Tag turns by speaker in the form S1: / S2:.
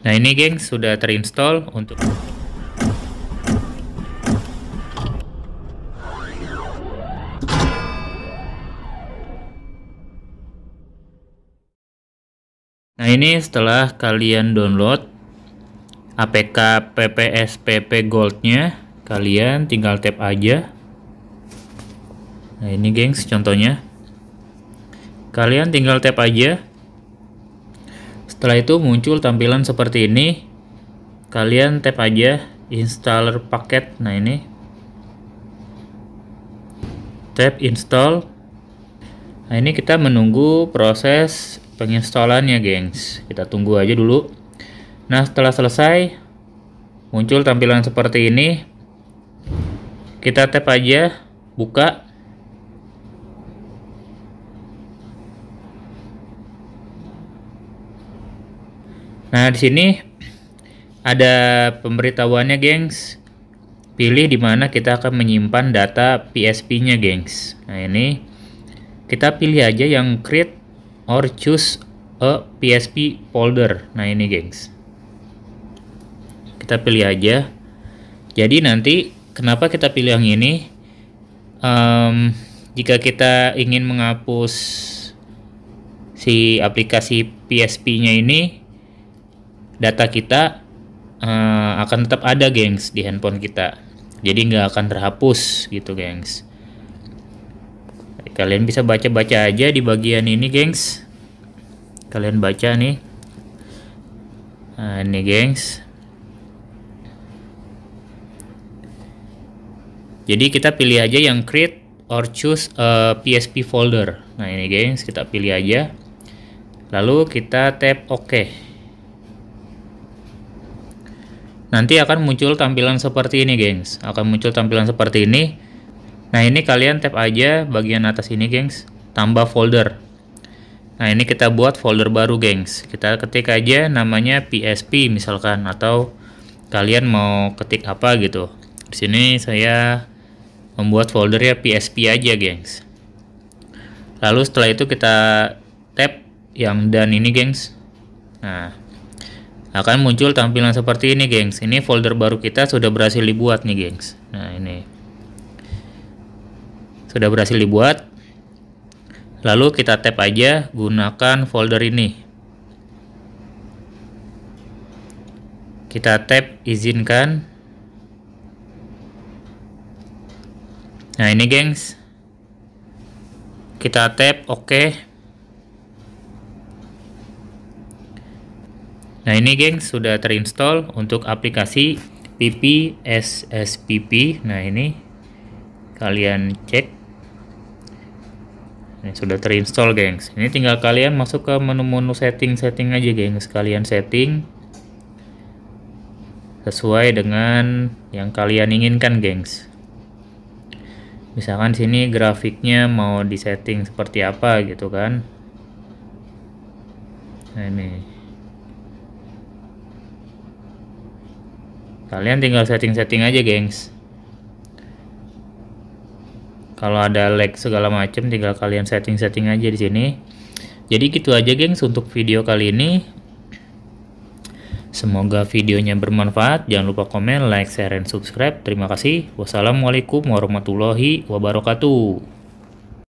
S1: Nah ini geng sudah terinstall untuk Nah ini setelah kalian download APK PPSPP Goldnya kalian tinggal tap aja Nah ini gengs contohnya kalian tinggal tap aja setelah itu muncul tampilan seperti ini. Kalian tap aja installer paket. Nah, ini. Tap install. Nah, ini kita menunggu proses penginstalannya, gengs. Kita tunggu aja dulu. Nah, setelah selesai muncul tampilan seperti ini. Kita tap aja buka Nah, di sini ada pemberitahuannya, gengs. Pilih di mana kita akan menyimpan data PSP-nya, gengs. Nah, ini kita pilih aja yang create or choose a PSP folder. Nah, ini, gengs. Kita pilih aja. Jadi nanti kenapa kita pilih yang ini? Um, jika kita ingin menghapus si aplikasi PSP-nya ini data kita uh, akan tetap ada gengs di handphone kita jadi nggak akan terhapus gitu gengs kalian bisa baca-baca aja di bagian ini gengs kalian baca nih nah, ini gengs jadi kita pilih aja yang create or choose a PSP folder nah ini gengs kita pilih aja lalu kita tap OK nanti akan muncul tampilan seperti ini gengs akan muncul tampilan seperti ini nah ini kalian tap aja bagian atas ini gengs tambah folder nah ini kita buat folder baru gengs kita ketik aja namanya PSP misalkan atau kalian mau ketik apa gitu di sini saya membuat foldernya PSP aja gengs lalu setelah itu kita tap yang dan ini gengs nah akan muncul tampilan seperti ini gengs ini folder baru kita sudah berhasil dibuat nih gengs nah ini sudah berhasil dibuat lalu kita tap aja gunakan folder ini kita tap izinkan nah ini gengs kita tap oke okay. Nah ini geng sudah terinstall untuk aplikasi PPSSPP. Nah ini kalian cek. Ini sudah terinstall gengs. Ini tinggal kalian masuk ke menu-menu setting-setting aja gengs. Kalian setting sesuai dengan yang kalian inginkan gengs. Misalkan sini grafiknya mau disetting seperti apa gitu kan. Nah ini kalian tinggal setting-setting aja gengs kalau ada lag segala macam tinggal kalian setting-setting aja di sini jadi gitu aja gengs untuk video kali ini semoga videonya bermanfaat jangan lupa komen like share dan subscribe terima kasih wassalamualaikum warahmatullahi wabarakatuh